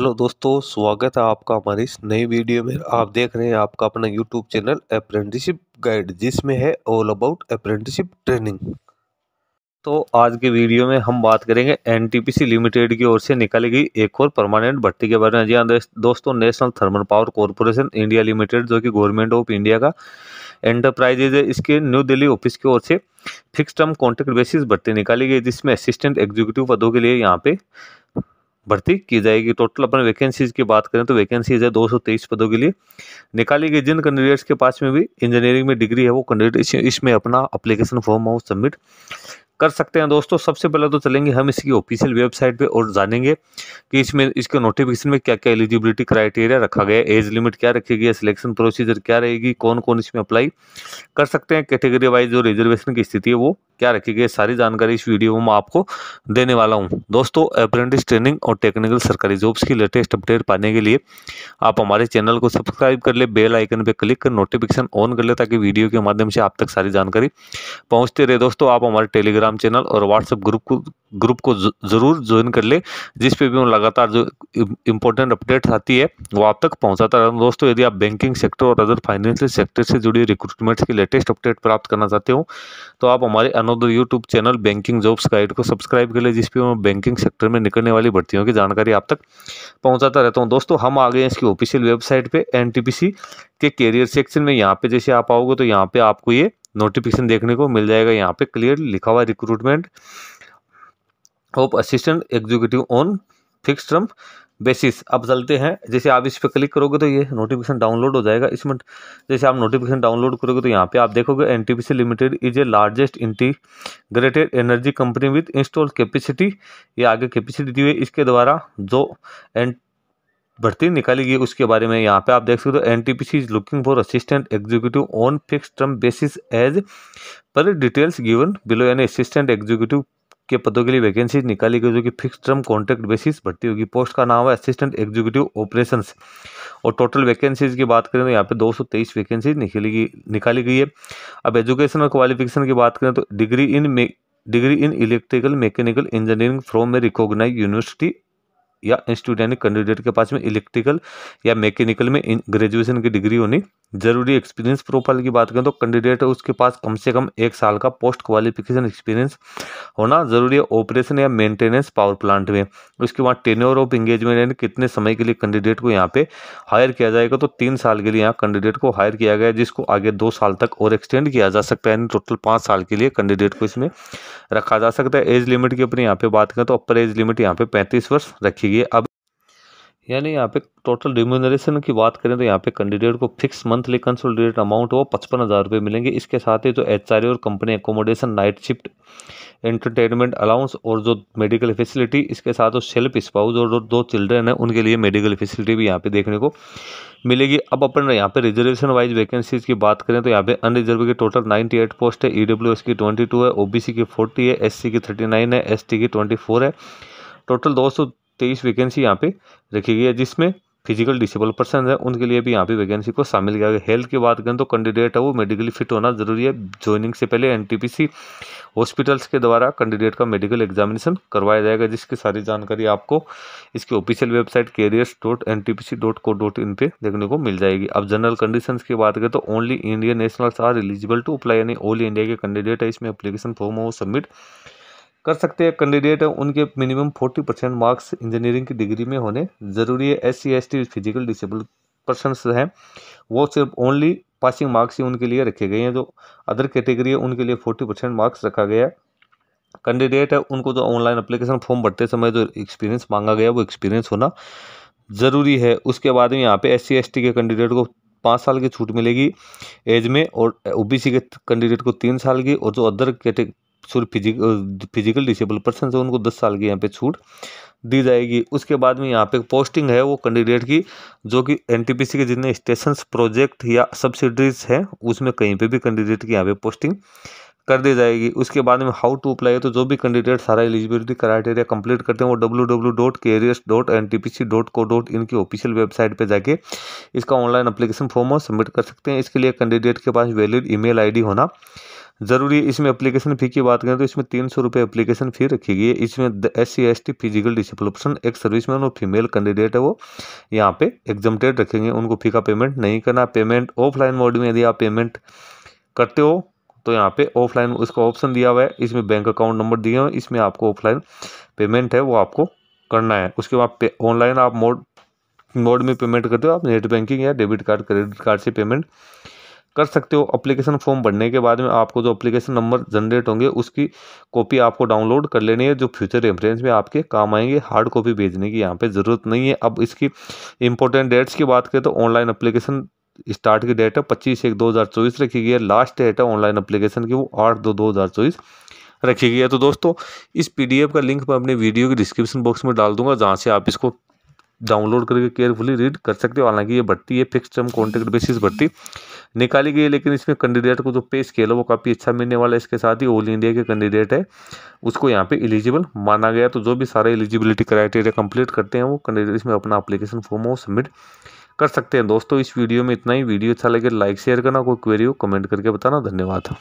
hello दोस्तों स्वागत है आपका हमारे इस नई वीडियो में आप देख रहे हैं आपका अपना यूट्यूब चैनल अप्रेंटिसिप गाइड जिसमें है ऑल अबाउट अप्रेंटिसिप ट्रेनिंग तो आज के वीडियो में हम बात करेंगे एनटीपीसी लिमिटेड की ओर से निकाली गई एक और परमानेंट भर्ती के बारे में जी हाँ दोस्तों National Thermal Power Corporation India Limited जो कि गवर्नमेंट ऑफ इंडिया का एंटरप्राइजेज है इसके न्यू दिल्ली ऑफिस की ओर से फिक्स टर्म कॉन्ट्रैक्ट बेसिस भर्ती निकाली गई जिसमें असिस्टेंट एग्जीक्यूटिव पदों के लिए यहाँ पे भर्ती की जाएगी टोटल अपन वैकेंसीज की बात करें तो वैकेंसीज है दो पदों के लिए निकाली गई जिन कैंडिडेट्स के पास में भी इंजीनियरिंग में डिग्री है वो कैंडिडेट इसमें अपना अप्लीकेशन फॉर्म हाउस सबमिट कर सकते हैं दोस्तों सबसे पहले तो चलेंगे हम इसकी ऑफिशियल वेबसाइट पे और जानेंगे कि इसमें इसके नोटिफिकेशन में क्या क्या एलिजिबिलिटी क्राइटेरिया रखा गया एज लिमिट क्या रखी गई है सिलेक्शन प्रोसीजर क्या रहेगी कौन कौन इसमें अप्लाई कर सकते हैं कैटेगरी वाइज जो रिजर्वेशन की स्थिति है वो क्या रखेगी सारी जानकारी इस वीडियो में आपको देने वाला हूँ दोस्तों अप्रेंटिस ट्रेनिंग और टेक्निकल सरकारी जॉब्स की लेटेस्ट अपडेट पाने के लिए आप हमारे चैनल को सब्सक्राइब कर ले बेल आइकन पर क्लिक कर नोटिफिकेशन ऑन कर ले ताकि वीडियो के माध्यम से आप तक सारी जानकारी पहुँचते रहे दोस्तों आप हमारे टेलीग्राम चैनल और व्हाट्सएप ग्रुप को ग्रुप को ज़रूर ज्वाइन कर ले जिस पे भी हम लगातार जो इम्पोर्टेंट अपडेट्स आती है वो आप तक पहुंचाता रहता दोस्तों यदि आप बैंकिंग सेक्टर और अदर फाइनेंशियल सेक्टर से जुड़ी रिक्रूटमेंट्स की लेटेस्ट अपडेट प्राप्त करना चाहते हो तो आप हमारे one of the YouTube channel banking jobs guide को सब्सक्राइब कर ले जिसपे मैं बैंकिंग सेक्टर में निकलने वाली भर्तियों की जानकारी आप तक पहुंचाता रहता हूं दोस्तों हम आ गए हैं इसकी ऑफिशियल वेबसाइट पे एन के कैरियर सेक्शन में यहाँ पे जैसे आप आओगे तो यहाँ पे आपको ये नोटिफिकेशन देखने को मिल जाएगा यहाँ पे क्लियर लिखा हुआ recruitment of assistant executive on fix term basis अब चलते हैं जैसे आप इस पर क्लिक करोगे तो ये नोटिफिकेशन डाउनलोड हो जाएगा इसमें जैसे आप नोटिफिकेशन डाउनलोड करोगे तो यहाँ पे आप देखोगे N limited is a largest integrated energy company with install capacity ये आगे कैपेसिटी दी हुई इसके द्वारा जो एन भर्ती निकाली गई उसके बारे में यहाँ पे आप देख सकते हो N T P C is looking for assistant executive on fix term basis as per details given below यानी असिस्टेंट एग्जीक्यूटिव के पदों के लिए वैकेंसी निकाली गई जो कि फिक्स टर्म कॉन्ट्रैक्ट बेसिस भर्ती होगी पोस्ट का नाम है असिस्टेंट एग्जीक्यूटिव ऑपरेशन और टोटल वैकेंसीज की बात करें तो यहाँ पे 223 सौ तेईस गई निकाली गई है अब एजुकेशन और क्वालिफिकेशन की बात करें तो degree in degree in electrical mechanical engineering from में रिकॉग्नाइज यूनिवर्सिटी या इंस्टीट्यूट यानी कैंडिडेट के पास में इलेक्ट्रिकल या मैकेनिकल में ग्रेजुएशन की डिग्री होनी ज़रूरी एक्सपीरियंस प्रोफाइल की बात करें तो कैंडिडेट उसके पास कम से कम एक साल का पोस्ट क्वालिफिकेशन एक्सपीरियंस होना ज़रूरी है ऑपरेशन या मेंटेनेंस पावर प्लांट में उसके बाद टेन्योर ऑफ इंगेजमेंट यानी कितने समय के लिए कैंडिडेट को यहाँ पे हायर किया जाएगा तो तीन साल के लिए यहाँ कैंडिडेट को हायर किया गया जिसको आगे दो साल तक और एक्सटेंड किया जा सकता है यानी टोटल पाँच साल के लिए कैंडिडेट को इसमें रखा जा सकता है एज लिमिट की अपनी यहाँ पे बात करें तो अपर एज लिमिट यहाँ पे पैंतीस वर्ष रखी गई अब यानी यहाँ पे टोटल रिम्यूनरेशन की बात करें तो यहाँ पे कैंडिडेट को फिक्स मंथली कंसोलिडेट अमाउंट वो पचपन हज़ार रुपये मिलेंगे इसके साथ ही जो तो एच और company accommodation night shift entertainment allowance और जो मेडिकल फैसिलिटी इसके साथ जो सेल्फ स्पाउस और जो दो चिल्ड्रेन है उनके लिए मेडिकल फैसिलिटी भी यहाँ पे देखने को मिलेगी अब अपन यहाँ पे रिजर्वेशन वाइज वैकेंसीज की बात करें तो यहाँ पे अनरिजर्व की टोटल 98 पोस्ट है ईडब्ल्यू e की 22 है ओबीसी की 40 है एससी की 39 है एसटी की 24 है टोटल सौ तेईस वैकेंसी यहाँ पे रखी गई है जिसमें फिजिकल डिसेबल पर्सन है उनके लिए भी यहाँ पे वैकेंसी को शामिल किया गया हेल्थ की बात करें तो कैंडिडेट है वो मेडिकली फिट होना जरूरी है ज्वाइनिंग से पहले एनटीपीसी हॉस्पिटल्स के द्वारा कैंडिडेट का मेडिकल एग्जामिनेशन करवाया जाएगा जिसकी सारी जानकारी आपको इसकी official website careers dot N T P C dot co dot in पर देखने को मिल जाएगी अब जनरल कंडीशन की बात करें तो only Indian nationals are eligible to apply यानी ऑल इंडिया के कैंडिडेट है इसमें अप्लीकेशन फॉर्म वो सबमिट कर सकते हैं कैंडिडेट है उनके minimum forty percent marks engineering की डिग्री में होने ज़रूरी है S C S T physical disable persons हैं वो सिर्फ ओनली पासिंग मार्क्स ही उनके लिए रखे गए हैं जो अदर कैटेगरी है उनके लिए फोर्टी परसेंट मार्क्स रखा गया है कैंडिडेट है उनको जो ऑनलाइन अप्लीकेशन फॉर्म भरते समय जो एक्सपीरियंस मांगा गया वो एक्सपीरियंस होना ज़रूरी है उसके बाद में यहाँ पे एस सी के कैंडिडेट को पाँच साल की छूट मिलेगी एज में और ओ के कैंडिडेट को तीन साल की और जो other category sorry physic physical disable person है उनको दस साल की यहाँ पे छूट दी जाएगी उसके बाद में यहाँ पे पोस्टिंग है वो कैंडिडेट की जो कि एनटीपीसी के जितने स्टेशन प्रोजेक्ट या सब्सिडीज हैं उसमें कहीं पे भी कैंडिडेट की यहाँ पे पोस्टिंग कर दी जाएगी उसके बाद में हाउ टू अप्लाई तो जो भी कैंडिडेट सारा एलिजिबिलिटी क्राइटेरिया कंप्लीट करते हैं वो W W dot careers dot N T P C dot co dot इनकी ऑफिशियल वेबसाइट पर जाके इसका ऑनलाइन अप्लीकेशन फॉर्म और सबमिट कर सकते हैं इसके लिए कैंडिडेट के पास वैलिड ई मेल होना ज़रूरी इसमें एप्लीकेशन फ़ी की बात करें तो इसमें तीन सौ रुपये एप्लीकेशन फ़ी रखी गई है इसमें S C S T physical डिसप्लोपन एक सर्विसमैन और फीमेल कैंडिडेट है वो यहाँ पे एग्जामेड रखेंगे उनको फ़ी का पेमेंट नहीं करना पेमेंट ऑफलाइन मोड में यदि आप पेमेंट करते हो तो यहाँ पे ऑफलाइन उसका ऑप्शन दिया हुआ है इसमें बैंक अकाउंट नंबर दिए हुए इसमें आपको ऑफलाइन पेमेंट है वो आपको करना है उसके बाद ऑनलाइन आप मोड मोड में पेमेंट करते हो आप नेट बैंकिंग या डेबिट कार्ड क्रेडिट कार्ड से पेमेंट कर सकते हो अप्लीकेशन फॉर्म भरने के बाद में आपको जो अप्लीकेशन नंबर जनरेट होंगे उसकी कॉपी आपको डाउनलोड कर लेनी है जो फ्यूचर रेफरेंस में आपके काम आएंगे हार्ड कॉपी भेजने की यहाँ पे ज़रूरत नहीं है अब इसकी इंपॉर्टेंट डेट्स की बात करें तो ऑनलाइन अप्लीकेशन स्टार्ट की डेट है पच्चीस एक दो हज़ार चौबीस रखी गई है लास्ट डेट है ऑनलाइन अप्लीकेशन की वो आठ दो दो हज़ार चौबीस रखी गई है तो दोस्तों इस एफ का लिंक मैं अपने वीडियो के डिस्क्रिप्शन बॉक्स में डाल दूंगा जहाँ से आप इसको डाउनलोड करके केयरफुली रीड कर सकते हो हालांकि ये भर्ती है फिक्स टर्म कॉन्ट्रैक्ट बेसिस भर्ती निकाली गई लेकिन इसमें कैंडिडेट को जो पेश है वो काफ़ी अच्छा मिलने वाला है इसके साथ ही ऑल इंडिया के कैंडिडेट है उसको यहाँ पे एलिजिबल माना गया तो जो भी सारे एलिजिबिलिटी क्राइटेरिया कंप्लीट करते हैं वो कैंडिडेट इसमें अपना अप्लीकेशन फॉर्म वो सबमिट कर सकते हैं दोस्तों इस वीडियो में इतना ही वीडियो अच्छा लगे लाइक शेयर करना कोई क्वेरी हो कमेंट करके बताना धन्यवाद